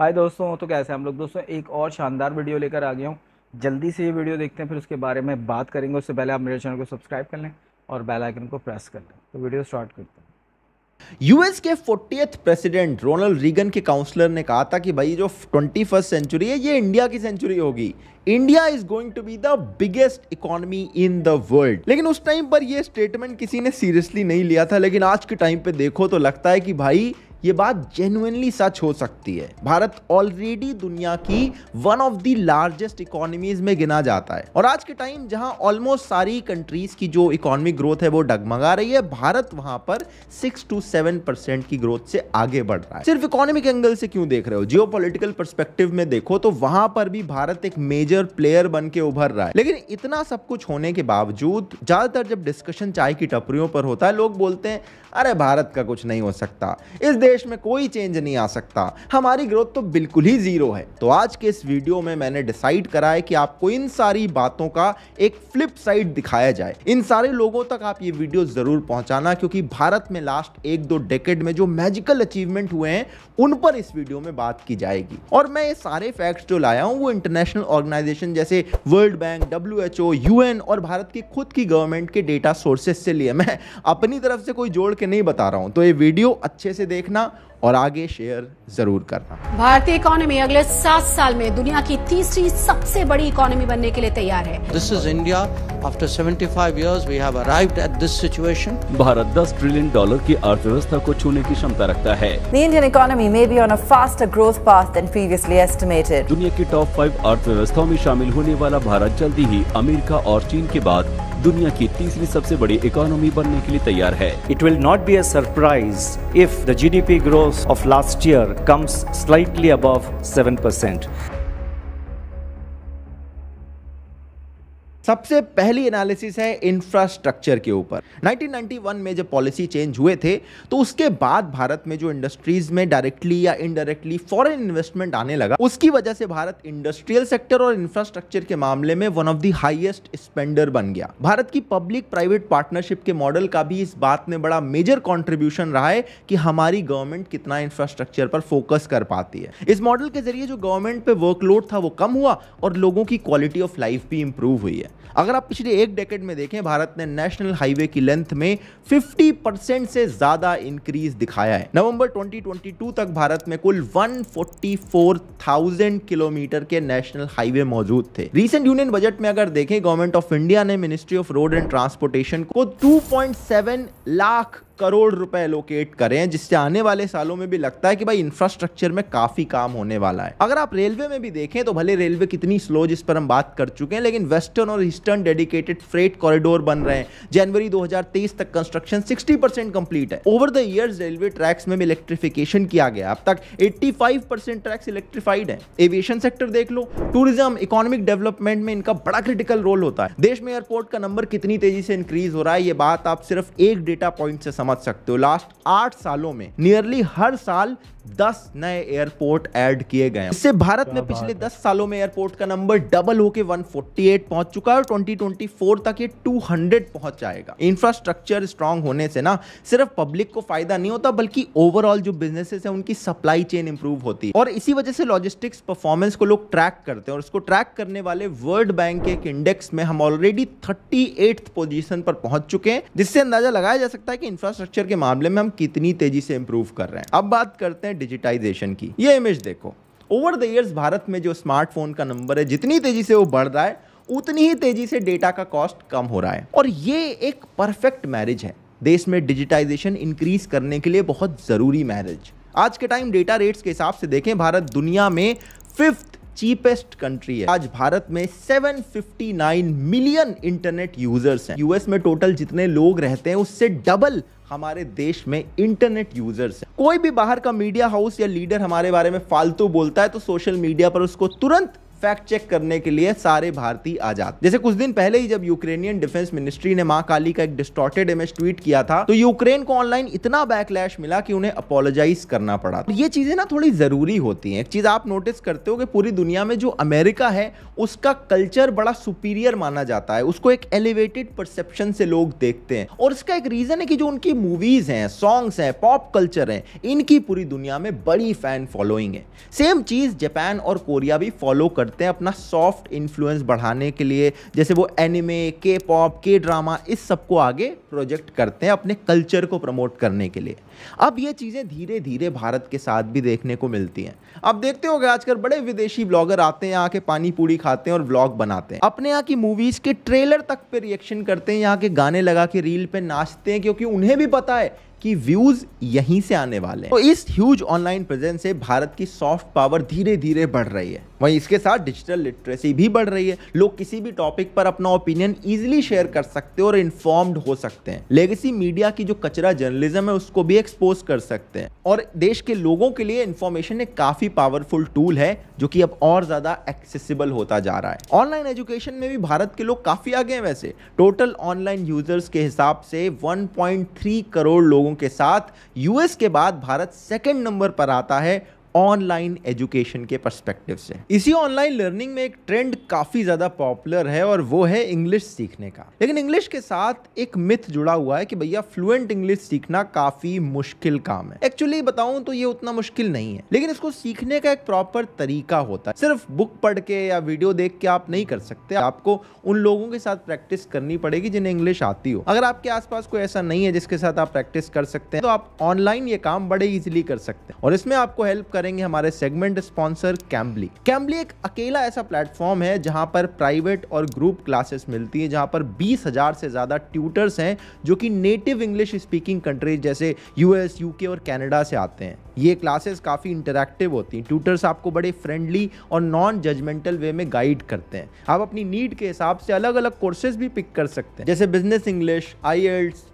हाय दोस्तों तो कैसे हम लोग दोस्तों एक और शानदार वीडियो लेकर आ गया हूँ जल्दी से ये वीडियो देखते हैं फिर उसके बारे में बात करेंगे उससे पहले आप मेरे चैनल को सब्सक्राइब कर लें और बेल आइकन को प्रेस कर लें तो वीडियो स्टार्ट करते हैं यूएस के फोर्टी प्रेसिडेंट रोनल्ड रीगन के काउंसलर ने कहा था कि भाई जो ट्वेंटी फर्स्ट सेंचुरी है ये इंडिया की सेंचुरी होगी India is going to be the biggest economy in the world लेकिन उस टाइम पर यह स्टेटमेंट किसी ने सीरियसली नहीं लिया था लेकिन आज के टाइम पे देखो तो लगता है कि भाई ये बात जेनुनली सच हो सकती है भारत ऑलरेडी दुनिया की one of the largest economies में गिना जाता है और आज के टाइम जहां ऑलमोस्ट सारी कंट्रीज की जो इकोनॉमिक ग्रोथ है वो डगमगा रही है भारत वहां पर सिक्स टू सेवन परसेंट की ग्रोथ से आगे बढ़ रहा है सिर्फ इकोनॉमिक एंगल से क्यों देख रहे हो जियो पोलिटिकल में देखो तो वहां पर भी भारत एक मेजर प्लेयर बन के उभर रहा है लेकिन इतना सब कुछ होने के बावजूद ज्यादातर जब डिस्कशन चाय की टपरियों पर होता है लोग बोलते हैं अरे भारत का कुछ नहीं हो सकता इस देश देश में कोई चेंज नहीं आ सकता हमारी ग्रोथ तो बिल्कुल ही जीरो है तो आज के इस वीडियो में मैंने डिसाइड करा है कि आपको इन सारी बातों का एक फ्लिप साइड दिखाया जाए इन सारे लोगों तक आप ये वीडियो जरूर पहुंचाना क्योंकि भारत में लास्ट एक दो डेकेड में जो मैजिकल अचीवमेंट हुए हैं उन पर इस वीडियो में बात की जाएगी और मैं ये सारे फैक्ट्स जो लाया हूँ वो इंटरनेशनल ऑर्गेनाइजेशन जैसे वर्ल्ड बैंक डब्ल्यू एच और भारत की खुद की गवर्नमेंट के डेटा सोर्सेस से लिए मैं अपनी तरफ से कोई जोड़ के नहीं बता रहा हूँ तो ये वीडियो अच्छे से देखना करना और आगे शेयर जरूर करना भारतीय इकोनॉमी अगले सात साल में दुनिया की तीसरी सबसे बड़ी इकोनॉमी बनने के लिए तैयार है this is India after 75 years we have arrived at this situation Bharat 10 trillion dollar की अर्थव्यवस्था को छूने की क्षमता रखता है the Indian economy may be on a faster growth path than previously estimated दुनिया की टॉप फाइव अर्थव्यवस्थाओं में शामिल होने वाला भारत जल्दी ही अमेरिका और चीन के बाद दुनिया की तीसरी सबसे बड़ी इकोनॉमी बनने के लिए तैयार है it will not be a surprise if the GDP growth of last year comes slightly above percent सबसे पहली एनालिसिस है इंफ्रास्ट्रक्चर के ऊपर 1991 में जब पॉलिसी चेंज हुए थे तो उसके बाद भारत में जो इंडस्ट्रीज में डायरेक्टली या इनडायरेक्टली फॉरेन इन्वेस्टमेंट आने लगा उसकी वजह से भारत इंडस्ट्रियल सेक्टर और इंफ्रास्ट्रक्चर के मामले में one of the highest spender बन गया भारत की पब्लिक प्राइवेट पार्टनरशिप के मॉडल का भी इस बात में बड़ा मेजर कॉन्ट्रीब्यूशन रहा है कि हमारी गवर्नमेंट कितना इंफ्रास्ट्रक्चर पर फोकस कर पाती है इस मॉडल के जरिए जो गवर्नमेंट पे वर्कलोड था वो कम हुआ और लोगों की क्वालिटी ऑफ लाइफ भी इंप्रूव हुई है अगर आप पिछले एक डेकेड में देखें भारत ने नेशनल हाईवे की लेंथ में 50 परसेंट से ज्यादा इंक्रीज दिखाया है नवंबर 2022 तक भारत में कुल 144,000 किलोमीटर के नेशनल हाईवे मौजूद थे रीसेंट यूनियन बजट में अगर देखें गवर्नमेंट ऑफ इंडिया ने ministry of road and transportation को 2.7 लाख करोड़ रुपए एलोकेट करें जिससे आने वाले सालों में भी लगता है कि भाई इंफ्रास्ट्रक्चर में काफी काम होने वाला है अगर आप रेलवे में भी देखें तो भले रेलवे कितनी स्लो जिस पर हम बात कर चुके हैं लेकिन वेस्टर्न और ईस्टर्न डेडिकेटेड फ्रेट कॉरिडोर बन रहे हैं जनवरी 2023 तक कंस्ट्रक्शन 60 परसेंट कंप्लीट है over the years railway tracks में भी इलेक्ट्रिफिकेशन किया गया अब तक फाइव परसेंट ट्रैक्स इलेक्ट्रीफाइड है एविएशन सेक्टर देख लो टूरिज्म इकोनॉमिक डेवलपमेंट में इनका बड़ा क्रिटिकल रोल होता है देश में एयरपोर्ट का नंबर कितनी तेजी से इंक्रीज हो रहा है ये बात आप सिर्फ एक डेटा पॉइंट से समझ समझ सकते हो लास्ट आठ सालों में नियरली हर साल दस नए एयरपोर्ट ऐड किए गए इससे भारत में पिछले दस सालों में एयरपोर्ट का नंबर डबल होके 148 पहुंच चुका है और 2024 तक ये 200 पहुंच जाएगा इंफ्रास्ट्रक्चर स्ट्रांग होने से ना सिर्फ पब्लिक को फायदा नहीं होता बल्कि ओवरऑल जो बिजनेसेस है उनकी सप्लाई चेन इंप्रूव होती है और इसी वजह से लॉजिस्टिक्स परफॉर्मेंस को लोग ट्रैक करते हैं और उसको ट्रैक करने वाले वर्ल्ड बैंक के एक इंडेक्स में हम ऑलरेडी थर्टी पोजीशन पर पहुंच चुके हैं जिससे अंदाजा लगाया जा सकता है कि इंफ्रास्ट्रक्चर इंफ्रास्ट्रक्चर के मामले में हम कितनी तेजी से इंप्रूव कर रहे हैं अब बात करते हैं डिजिटाइजेशन की ये इमेज देखो ओवर द ईयर्स भारत में जो स्मार्टफोन का नंबर है जितनी तेजी से वो बढ़ रहा है उतनी ही तेजी से डेटा का कॉस्ट कम हो रहा है और ये एक परफेक्ट मैरिज है देश में डिजिटाइजेशन इंक्रीज करने के लिए बहुत ज़रूरी मैरिज आज के टाइम डेटा रेट्स के हिसाब से देखें भारत दुनिया में फिफ्थ चीपेस्ट कंट्री है आज भारत में 759 मिलियन इंटरनेट यूजर्स हैं यूएस में टोटल जितने लोग रहते हैं उससे डबल हमारे देश में इंटरनेट यूजर्स हैं कोई भी बाहर का मीडिया हाउस या लीडर हमारे बारे में फालतू बोलता है तो सोशल मीडिया पर उसको तुरंत फैक्ट चेक करने के लिए सारे भारतीय आजाद जैसे कुछ दिन पहले ही जब यूक्रेनियन डिफेंस मिनिस्ट्री ने मां काली का एक डिस्टोर्टेड इमेज ट्वीट किया था तो यूक्रेन को ऑनलाइन इतना बैकलैश मिला कि उन्हें अपोलोजाइज करना पड़ा तो ये चीजें ना थोड़ी जरूरी होती है एक चीज आप नोटिस करते हो कि पूरी दुनिया में जो अमेरिका है उसका कल्चर बड़ा सुपीरियर माना जाता है उसको एक एलिवेटेड परसेप्शन से लोग देखते हैं और इसका एक रीजन है कि जो उनकी मूवीज हैं सॉन्ग्स हैं पॉप कल्चर हैं इनकी पूरी दुनिया में बड़ी फैन फॉलोइंग है सेम चीज जापान और कोरिया भी फॉलो कर करते हैं अपना सॉफ्ट इन्फ्लुएंस बढ़ाने के लिए जैसे वो एनिमे के पॉप के ड्रामा इस सब को आगे प्रोजेक्ट करते हैं अपने कल्चर को प्रमोट करने के लिए अब ये चीज़ें धीरे धीरे भारत के साथ भी देखने को मिलती हैं अब देखते हो आजकल बड़े विदेशी ब्लॉगर आते हैं यहाँ के पानी पूरी खाते हैं और ब्लॉग बनाते हैं अपने यहाँ की मूवीज़ के ट्रेलर तक पर रिएक्शन करते हैं यहाँ के गाने लगा के रील पर नाचते हैं क्योंकि उन्हें भी पता है कि व्यूज यहीं से आने वाले हैं तो इस ह्यूज ऑनलाइन प्रेजेंस से भारत की सॉफ्ट पावर धीरे धीरे बढ़ रही है वहीं इसके साथ डिजिटल लिटरेसी भी बढ़ रही है लोग किसी भी टॉपिक पर अपना ओपिनियन इजीली शेयर कर सकते हैं और इन्फॉर्म्ड हो सकते हैं लेगेसी मीडिया की जो कचरा जर्नलिज्म है उसको भी एक्सपोज कर सकते हैं और देश के लोगों के लिए इन्फॉर्मेशन एक काफी पावरफुल टूल है जो कि अब और ज्यादा एक्सेसिबल होता जा रहा है ऑनलाइन एजुकेशन में भी भारत के लोग काफी आगे हैं वैसे टोटल ऑनलाइन यूजर्स के हिसाब से वन करोड़ लोगों लोगों के साथ यूएस के बाद भारत सेकेंड नंबर पर आता है ऑनलाइन एजुकेशन के परस्पेक्टिव से इसी ऑनलाइन लर्निंग में एक ट्रेंड काफ़ी ज़्यादा पॉपुलर है और वो है इंग्लिश सीखने का लेकिन इंग्लिश के साथ एक मिथ जुड़ा हुआ है कि भैया फ्लुएंट इंग्लिश सीखना काफ़ी मुश्किल काम है एक्चुअली बताऊं तो ये उतना मुश्किल नहीं है लेकिन इसको सीखने का एक प्रॉपर तरीका होता है सिर्फ बुक पढ़ के या वीडियो देख के आप नहीं कर सकते आपको उन लोगों के साथ प्रैक्टिस करनी पड़ेगी जिन्हें इंग्लिश आती हो अगर आपके आसपास कोई ऐसा नहीं है जिसके साथ आप प्रैक्टिस कर सकते हैं तो आप ऑनलाइन ये काम बड़े इजिली कर सकते हैं और इसमें आपको हेल्प कर करेंगे हमारे सेगमेंट स्पॉन्सर कैम्बली कैम्बली एक अकेला ऐसा प्लेटफॉर्म है जहां पर प्राइवेट और ग्रुप क्लासेस मिलती है जहां पर बीस हजार से ज़्यादा ट्यूटर्स हैं जो कि नेटिव इंग्लिश स्पीकिंग कंट्रीज जैसे यूएस यूके और कैनेडा से आते हैं ये क्लासेस काफ़ी इंटरेक्टिव होती हैं ट्यूटर्स आपको बड़े फ्रेंडली और नॉन जजमेंटल वे में गाइड करते हैं आप अपनी नीड के हिसाब से अलग अलग कोर्सेज भी पिक कर सकते हैं जैसे business English I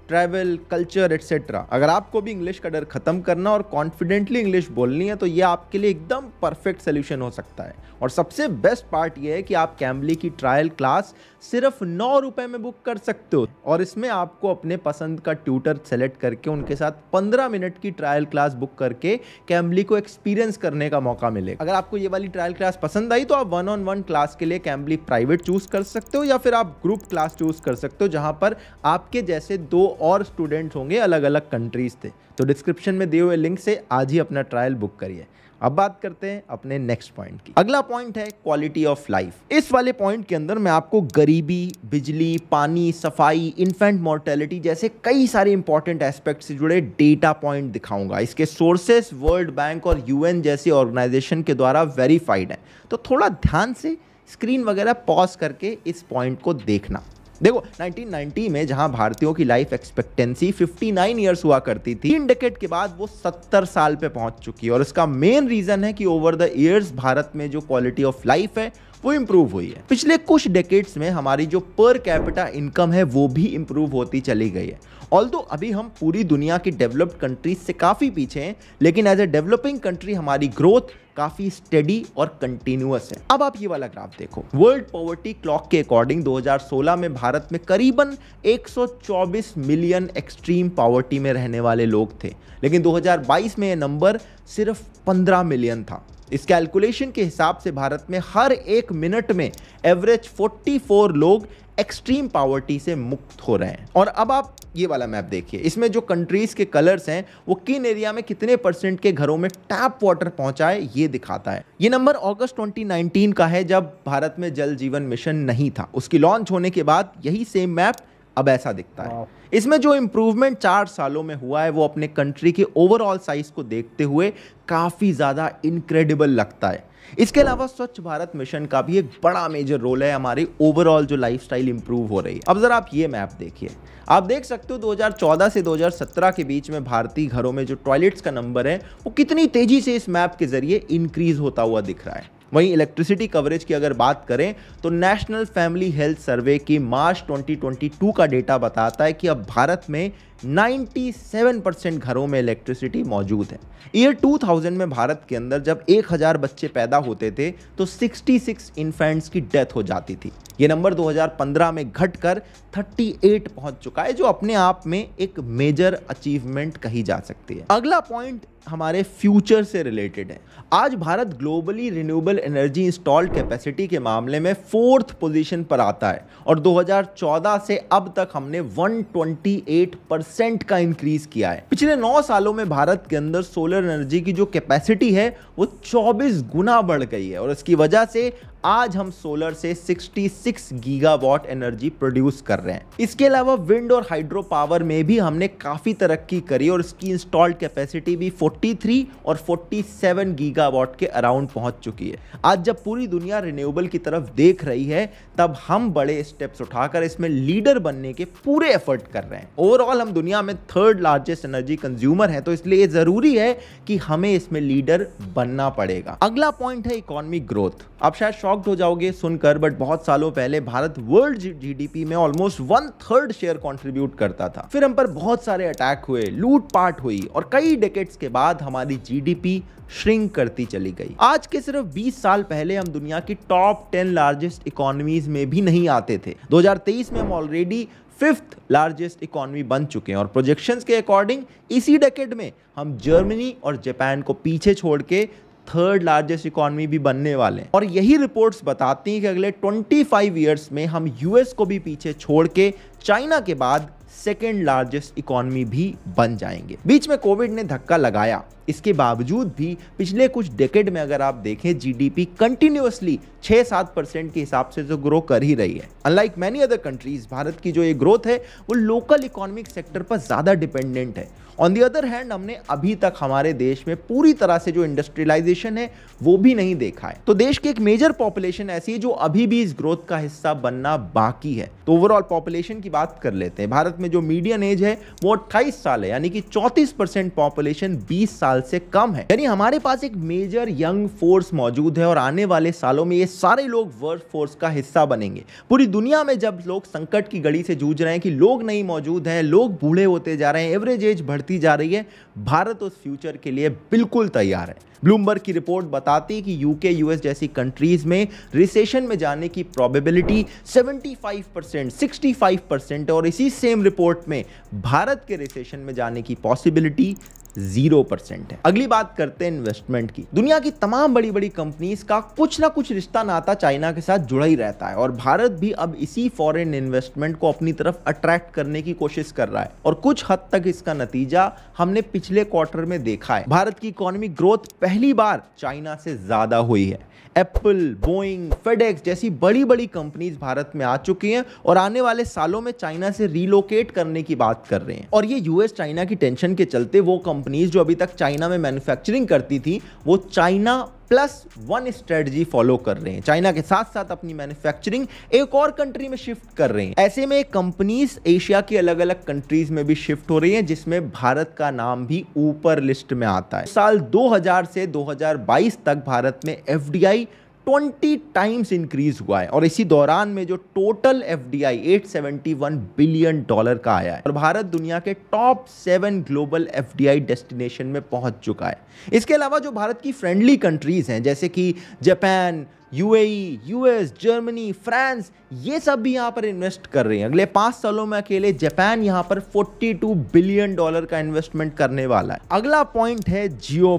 travel culture etcetera अगर आपको भी इंग्लिश का डर खत्म करना और कॉन्फिडेंटली इंग्लिश बोलनी है तो ये आपके लिए एकदम परफेक्ट सोल्यूशन हो सकता है और सबसे बेस्ट पार्ट ये है कि आप कैम्बली की ट्रायल क्लास सिर्फ नौ रुपये में बुक कर सकते हो और इसमें आपको अपने पसंद का ट्यूटर सेलेक्ट करके उनके साथ पंद्रह मिनट की ट्रायल क्लास बुक करके कैम्बली को एक्सपीरियंस करने का मौका मिलेगा अगर आपको ये वाली ट्रायल क्लास पसंद आई तो आप वन ऑन वन क्लास के लिए कैम्बली प्राइवेट चूज कर सकते हो या फिर आप ग्रुप क्लास चूज कर सकते हो जहाँ पर आपके जैसे दो और स्टूडेंट्स होंगे अलग अलग कंट्रीज़ से तो डिस्क्रिप्शन में दिए हुए लिंक से आज ही अपना ट्रायल बुक करिए अब बात करते हैं अपने नेक्स्ट पॉइंट की अगला पॉइंट है क्वालिटी ऑफ लाइफ इस वाले पॉइंट के अंदर मैं आपको गरीबी बिजली पानी सफाई इन्फेंट मोर्टेलिटी जैसे कई सारे इंपॉर्टेंट एस्पेक्ट से जुड़े डेटा पॉइंट दिखाऊंगा इसके सोर्सेस वर्ल्ड बैंक और यूएन जैसे ऑर्गेनाइजेशन के द्वारा वेरीफाइड है तो थोड़ा ध्यान से स्क्रीन वगैरह पॉज करके इस पॉइंट को देखना देखो 1990 में जहां भारतीयों की लाइफ एक्सपेक्टेंसी 59 इयर्स हुआ करती थी तीन डेकेट के बाद वो 70 साल पे पहुंच चुकी है और इसका मेन रीजन है कि ओवर द ईयर्स भारत में जो क्वालिटी ऑफ लाइफ है वो इम्प्रूव हुई है पिछले कुछ डेकेट्स में हमारी जो पर कैपिटा इनकम है वो भी इम्प्रूव होती चली गई है ऑल तो अभी हम पूरी दुनिया की डेवलप्ड कंट्रीज से काफ़ी पीछे हैं लेकिन एज ए डेवलपिंग कंट्री हमारी ग्रोथ काफी स्टडी और कंटिन्यूस है अब आप ये वाला ग्राफ देखो वर्ल्ड पॉवर्टी क्लॉक के अकॉर्डिंग 2016 में भारत में करीबन 124 मिलियन एक्सट्रीम पॉवर्टी में रहने वाले लोग थे लेकिन 2022 में यह नंबर सिर्फ 15 मिलियन था इस कैलकुलेशन के हिसाब से भारत में हर एक मिनट में एवरेज 44 लोग एक्सट्रीम पावर्टी से मुक्त हो रहे हैं और अब आप ये वाला मैप देखिए इसमें जो कंट्रीज के कलर्स हैं वो किन एरिया में कितने परसेंट के घरों में टैप वाटर पहुंचाए ये दिखाता है ये नंबर अगस्त 2019 का है जब भारत में जल जीवन मिशन नहीं था उसकी लॉन्च होने के बाद यही सेम मैप अब ऐसा दिखता है इसमें जो इम्प्रूवमेंट चार सालों में हुआ है वो अपने कंट्री के ओवरऑल साइज को देखते हुए काफ़ी ज़्यादा इनक्रेडिबल लगता है इसके अलावा स्वच्छ भारत मिशन का भी एक बड़ा मेजर रोल है हमारे ओवरऑल जो लाइफ स्टाइल इंप्रूव हो रही है अब जरा आप ये मैप देखिए आप देख सकते हो 2014 से 2017 के बीच में भारतीय घरों में जो टॉयलेट्स का नंबर है वो कितनी तेजी से इस मैप के जरिए इंक्रीज होता हुआ दिख रहा है वहीं इलेक्ट्रिसिटी कवरेज की अगर बात करें तो नेशनल फैमिली हेल्थ सर्वे की मार्च 2022 का डेटा बताता है कि अब भारत में 97 परसेंट घरों में इलेक्ट्रिसिटी मौजूद है ईयर 2000 में भारत के अंदर जब 1000 बच्चे पैदा होते थे तो 66 इन्फेंट्स की डेथ हो जाती थी ये नंबर 2015 में घटकर 38 पहुंच चुका है जो अपने आप में एक मेजर अचीवमेंट कही जा सकती है अगला पॉइंट हमारे फ्यूचर से रिलेटेड है आज Bharat globally renewable energy installed capacity के मामले में फोर्थ पोजीशन पर आता है और 2014 से अब तक हमने 128 परसेंट का इंक्रीज किया है पिछले नौ सालों में भारत के अंदर सोलर एनर्जी की जो कैपेसिटी है वो चौबीस गुना बढ़ गई है और इसकी वजह से आज हम सोलर से 66 गीगावाट एनर्जी प्रोड्यूस कर रहे हैं इसके अलावा विंड और हाइड्रो पावर में भी हमने काफ़ी तरक्की करी और इसकी इंस्टॉल्ड कैपेसिटी भी 43 और 47 गीगावाट के अराउंड पहुंच चुकी है आज जब पूरी दुनिया रिन्यूएबल की तरफ देख रही है तब हम बड़े स्टेप्स उठाकर इसमें लीडर बनने के पूरे एफर्ट कर रहे हैं ओवरऑल हम दुनिया में थर्ड लार्जेस्ट एनर्जी कंज्यूमर है तो इसलिए ज़रूरी है कि हमें इसमें लीडर बनना पड़ेगा अगला पॉइंट है इकोनॉमिक ग्रोथ आप शायद शॉक्ड हो जाओगे सुनकर बट बहुत सालों पहले भारत वर्ल्ड जीडीपी में almost one third share contribute करता था फिर हम पर बहुत सारे अटैक हुए लूटपाट हुई और कई डेकेट्स के बाद हमारी जीडीपी श्रिंक करती चली गई आज के सिर्फ 20 साल पहले हम दुनिया की टॉप 10 लार्जेस्ट इकोनॉमीज में भी नहीं आते थे 2023 में हम ऑलरेडी फिफ्थ लार्जेस्ट इकोनॉमी बन चुके हैं और प्रोजेक्शंस के अकॉर्डिंग इसी डेकेड में हम जर्मनी और जापान को पीछे छोड़ के थर्ड लार्जेस्ट इकोनॉमी भी बनने वाले हैं और यही रिपोर्ट्स बताती हैं कि अगले 25 ईयर्स में हम यूएस को भी पीछे छोड़ के चाइना के बाद सेकेंड लार्जेस्ट इकॉनमी भी बन जाएंगे बीच में कोविड ने धक्का लगाया इसके बावजूद भी पिछले कुछ डेकेड में अगर आप देखें जीडीपी कंटिन्यूसली 6-7 परसेंट के हिसाब से तो ग्रो कर ही रही है unlike many other countries Bharat की जो ये ग्रोथ है वो लोकल इकोनॉमिक सेक्टर पर ज़्यादा डिपेंडेंट है ऑन दी अदर हैंड हमने अभी तक हमारे देश में पूरी तरह से जो इंडस्ट्रियलाइजेशन है वो भी नहीं देखा है तो देश की एक मेजर पॉपुलेशन ऐसी है जो अभी भी इस ग्रोथ का हिस्सा बनना बाकी है तो ओवरऑल पॉपुलेशन की बात कर लेते हैं भारत में जो मीडियम एज है वो अट्ठाईस साल है यानी कि परसेंट पॉपुलेशन बीस साल से कम है यानी हमारे पास एक मेजर यंग फोर्स मौजूद है और आने वाले सालों में ये सारे लोग वर्क फोर्स का हिस्सा बनेंगे पूरी दुनिया में जब लोग संकट की गड़ी से जूझ रहे हैं कि लोग नहीं मौजूद हैं लोग बूढ़े होते जा रहे हैं एवरेज एज बढ़ बढ़ती जा रही है भारत उस फ्यूचर के लिए बिल्कुल तैयार है ब्लूमबर्ग की रिपोर्ट बताती है कि यूके यूएस जैसी कंट्रीज में रिसेशन में जाने की प्रोबेबिलिटी 75 परसेंट सिक्सटी परसेंट और इसी सेम रिपोर्ट में भारत के रिसेशन में जाने की पॉसिबिलिटी जीरो परसेंट है अगली बात करते हैं इन्वेस्टमेंट की दुनिया की तमाम बड़ी बड़ी कंपनीज का कुछ ना कुछ रिश्ता नाता चाइना के साथ जुड़ा ही रहता है और भारत भी अब इसी फॉरेन इन्वेस्टमेंट को अपनी तरफ अट्रैक्ट करने की कोशिश कर रहा है और कुछ हद तक इसका नतीजा हमने पिछले क्वार्टर में देखा है भारत की इकोनॉमिक ग्रोथ पहली बार चाइना से ज्यादा हुई है एप्पल बोइंग फेडेक्स जैसी बड़ी बड़ी कंपनीज भारत में आ चुकी हैं और आने वाले सालों में चाइना से रिलोकेट करने की बात कर रहे हैं और ये यूएस चाइना की टेंशन के चलते वो कंपनीज जो अभी तक चाइना में मैन्युफैक्चरिंग करती थी वो China plus one strategy follow कर रहे हैं चाइना के साथ साथ अपनी मैन्युफैक्चरिंग एक और कंट्री में शिफ्ट कर रहे हैं ऐसे में कंपनीज एशिया की अलग अलग कंट्रीज में भी शिफ्ट हो रही हैं जिसमें भारत का नाम भी ऊपर लिस्ट में आता है साल 2000 से 2022 तक भारत में एफडीआई ट्वेंटी टाइम्स इंक्रीज हुआ है और इसी दौरान में जो टोटल एफ 871 बिलियन डॉलर का आया है और भारत दुनिया के top seven global F destination में पहुंच चुका है इसके अलावा जो भारत की फ्रेंडली कंट्रीज़ हैं जैसे कि Japan UAE, US Germany France ये सब भी यहाँ पर इन्वेस्ट कर रहे हैं अगले पाँच सालों में अकेले जापान यहाँ पर 42 बिलियन डॉलर का इन्वेस्टमेंट करने वाला है अगला पॉइंट है जियो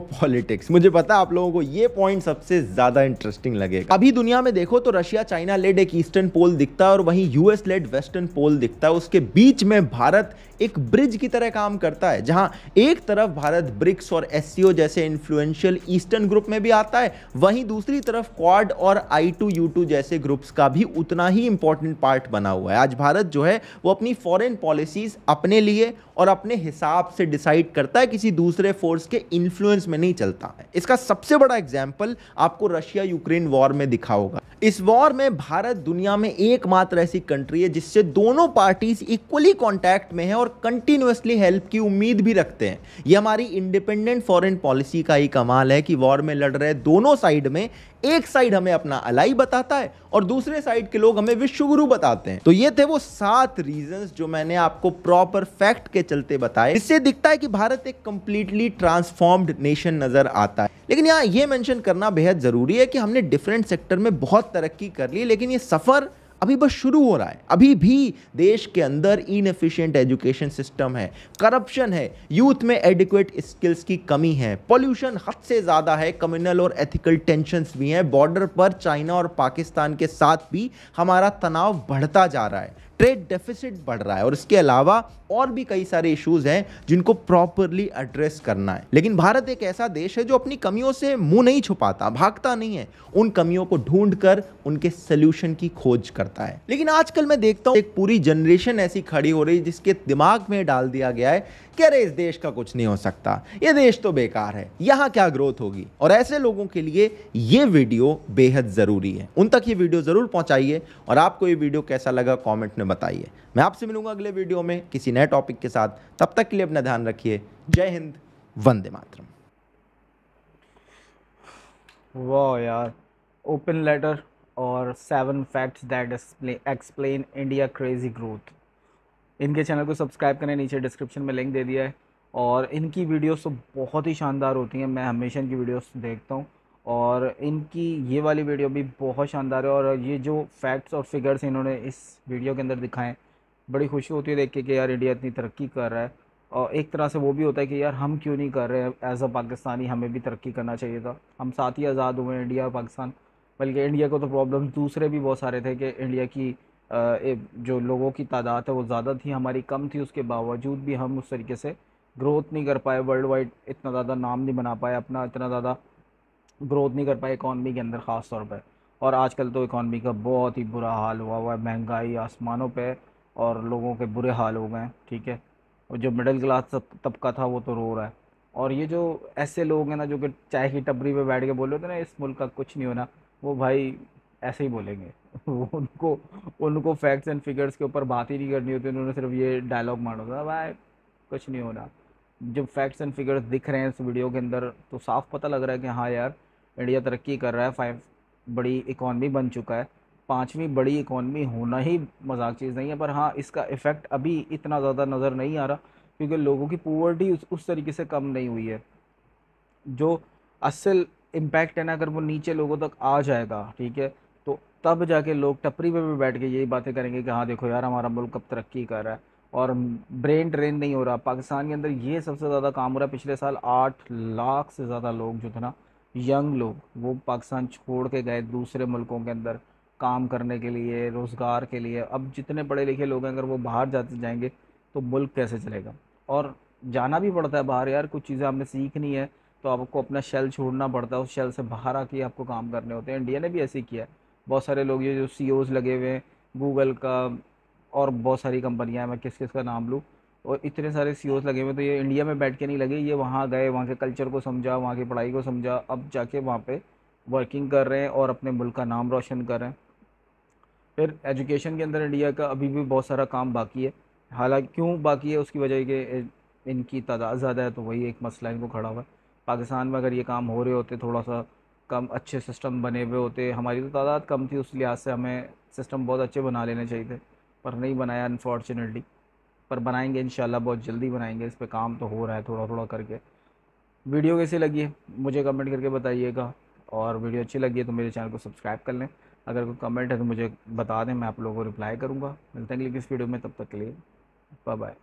मुझे पता है आप लोगों को ये पॉइंट सबसे ज्यादा इंटरेस्टिंग लगेगा अभी दुनिया में देखो तो रशिया चाइना लेड एक ईस्टर्न पोल दिखता है और वहीं यूएस लेड वेस्टर्न पोल दिखता है उसके बीच में भारत एक ब्रिज की तरह काम करता है जहां एक तरफ भारत ब्रिक्स और एस जैसे इन्फ्लुएंशियल ईस्टर्न ग्रुप में भी आता है वहीं दूसरी तरफ क्वाड और आई टू जैसे ग्रुप्स का भी उतना ही इंपॉर्टेंट पार्ट बना हुआ है आज भारत जो है वो अपनी फॉरेन पॉलिसीज अपने लिए और अपने हिसाब से डिसाइड करता है किसी दूसरे फोर्स के इन्फ्लुएंस में नहीं चलता है इसका सबसे बड़ा एग्जाम्पल आपको रशिया यूक्रेन वॉर में दिखा होगा इस वॉर में भारत दुनिया में एकमात्र ऐसी कंट्री है जिससे दोनों पार्टीज इक्वली कॉन्टैक्ट में है और और कंटिन्यूसली हेल्प की उम्मीद भी रखते हैं ये हमारी इंडिपेंडेंट फॉरेन पॉलिसी का ही कमाल है कि वॉर में लड़ रहे दोनों साइड में एक साइड हमें अपना अलाई बताता है और दूसरे साइड के लोग हमें विश्वगुरु बताते हैं तो ये थे वो सात रीजन जो मैंने आपको प्रॉपर फैक्ट के चलते बताए इससे दिखता है कि भारत एक कंप्लीटली ट्रांसफॉर्म्ड नेशन नजर आता है लेकिन यहाँ ये मेंशन करना बेहद जरूरी है कि हमने डिफरेंट सेक्टर में बहुत तरक्की कर ली लेकिन ये सफर अभी बस शुरू हो रहा है अभी भी देश के अंदर इनफिशियंट एजुकेशन सिस्टम है करप्शन है यूथ में एडिक्वेट स्किल्स की कमी है पॉल्यूशन हद से ज़्यादा है कम्युनल और एथिकल टेंशन भी हैं बॉर्डर पर चाइना और पाकिस्तान के साथ भी हमारा तनाव बढ़ता जा रहा है ट्रेड डेफिसिट बढ़ रहा है और इसके अलावा और भी कई सारे इश्यूज हैं जिनको प्रॉपरली एड्रेस करना है लेकिन भारत एक ऐसा देश है जो अपनी कमियों से मुंह नहीं छुपाता भागता नहीं है उन कमियों को ढूंढ कर उनके सोल्यूशन की खोज करता है लेकिन आजकल मैं देखता हूं एक पूरी जनरेशन ऐसी खड़ी हो रही है जिसके दिमाग में डाल दिया गया है कि अरे इस देश का कुछ नहीं हो सकता ये देश तो बेकार है यहाँ क्या ग्रोथ होगी और ऐसे लोगों के लिए ये वीडियो बेहद ज़रूरी है उन तक ये वीडियो ज़रूर पहुँचाइए और आपको ये वीडियो कैसा लगा कॉमेंट में बताइए मैं आपसे मिलूंगा अगले वीडियो में किसी नए टॉपिक के साथ तब तक के लिए अपना ध्यान रखिए जय हिंद वंदे मातरम वाह यार ओपन लेटर और seven facts that explain India crazy growth इनके चैनल को सब्सक्राइब करें नीचे डिस्क्रिप्शन में लिंक दे दिया है और इनकी वीडियोस तो बहुत ही शानदार होती हैं मैं हमेशा इनकी वीडियोस देखता हूँ और इनकी ये वाली वीडियो भी बहुत शानदार है और ये जो फैक्ट्स और फिगर्स इन्होंने इस वीडियो के अंदर दिखाएं बड़ी खुशी होती है देख के कि यार इंडिया इतनी तरक्की कर रहा है और एक तरह से वो भी होता है कि यार हम क्यों नहीं कर रहे हैं एज अ पाकिस्तानी हमें भी तरक्की करना चाहिए था हम साथ ही आज़ाद हुए इंडिया पाकिस्तान बल्कि इंडिया को तो प्रॉब्लम दूसरे भी बहुत सारे थे कि इंडिया की जो लोगों की तादाद है वो ज़्यादा थी हमारी कम थी उसके बावजूद भी हम उस तरीके से ग्रोथ नहीं कर पाए वर्ल्ड वाइड इतना ज़्यादा नाम नहीं बना पाए अपना इतना ज़्यादा ग्रोथ नहीं कर पाए इकॉनमी के अंदर ख़ास तौर पर और आजकल तो इकॉनमी का बहुत ही बुरा हाल हुआ हुआ है महंगाई आसमानों पर और लोगों के बुरे हाल हो गए हैं ठीक है और जो मिडिल क्लास तबका था वो तो रो रहा है और ये जो ऐसे लोग हैं ना जो कि चाय की टपरी पे बैठ के बोल रहे थे ना इस मुल्क का कुछ नहीं होना वो भाई ऐसे ही बोलेंगे उनको उनको फैक्ट्स एंड फिगर्स के ऊपर बात ही नहीं करनी होती उन्होंने सिर्फ ये डायलॉग मानो था भाई कुछ नहीं हो रहा जब फैक्ट्स एंड फिगर्स दिख रहे हैं इस वीडियो के अंदर तो साफ पता लग रहा है कि हाँ यार इंडिया तरक्की कर रहा है फाइव बड़ी इकॉनमी बन चुका है पाँचवीं बड़ी इकॉनमी होना ही मजाक चीज़ नहीं है पर हाँ इसका इफ़ेक्ट अभी इतना ज़्यादा नज़र नहीं आ रहा क्योंकि लोगों की पोवर्टी उस, उस तरीके से कम नहीं हुई है जो असल इम्पैक्ट है ना अगर वो नीचे लोगों तक आ जाएगा ठीक है तब जाके लोग टपरी पे भी बैठ के यही बातें करेंगे कि हाँ देखो यार हमारा मुल्क अब तरक्की कर रहा है और ब्रेन ड्रेन नहीं हो रहा पाकिस्तान के अंदर ये सबसे ज़्यादा काम हो रहा है पिछले साल आठ लाख से ज़्यादा लोग जो थे ना यंग लोग वो पाकिस्तान छोड़ के गए दूसरे मुल्कों के अंदर काम करने के लिए रोज़गार के लिए अब जितने पढ़े लिखे लोग हैं अगर वो बाहर जाते जाएंगे तो मुल्क कैसे चलेगा और जाना भी पड़ता है बाहर यार कुछ चीज़ें हमने सीखनी है तो आपको अपना शेल छोड़ना पड़ता है उस शेल से बाहर आके आपको काम करने होते हैं इंडिया ने भी ऐसे किया है बहुत सारे लोग ये जो सी e लगे हुए हैं गूगल का और बहुत सारी कंपनियाँ हैं मैं किस किस का नाम लूँ और इतने सारे सी e लगे हुए तो ये इंडिया में बैठ के नहीं लगे ये वहाँ गए वहाँ के कल्चर को समझा वहाँ की पढ़ाई को समझा अब जाके वहाँ पर वर्किंग कर रहे हैं और अपने मुल्क का नाम रोशन कर रहे हैं फिर एजुकेशन के अंदर इंडिया का अभी भी बहुत सारा काम बाकी है हालांकि क्यों बाकी है उसकी वजह कि इनकी तादाद ज़्यादा है तो वही एक मसला इनको खड़ा हुआ है पाकिस्तान में अगर ये काम हो रहे होते थोड़ा सा कम अच्छे सिस्टम बने हुए होते हमारी तो तादाद कम थी उस लिहाज से हमें सिस्टम बहुत अच्छे बना लेने चाहिए थे पर नहीं बनाया अनफॉर्चुनेटली पर बनाएंगे इन बहुत जल्दी बनाएंगे इस पर काम तो हो रहा है थोड़ा थोड़ा करके वीडियो कैसी लगी है मुझे कमेंट करके बताइएगा और वीडियो अच्छी लगी है तो मेरे चैनल को सब्सक्राइब कर लें अगर कोई कमेंट है तो मुझे बता दें मैं आप लोगों को रिप्लाई करूँगा मिलते हैं किस वीडियो में तब तक के लिए बाय बाय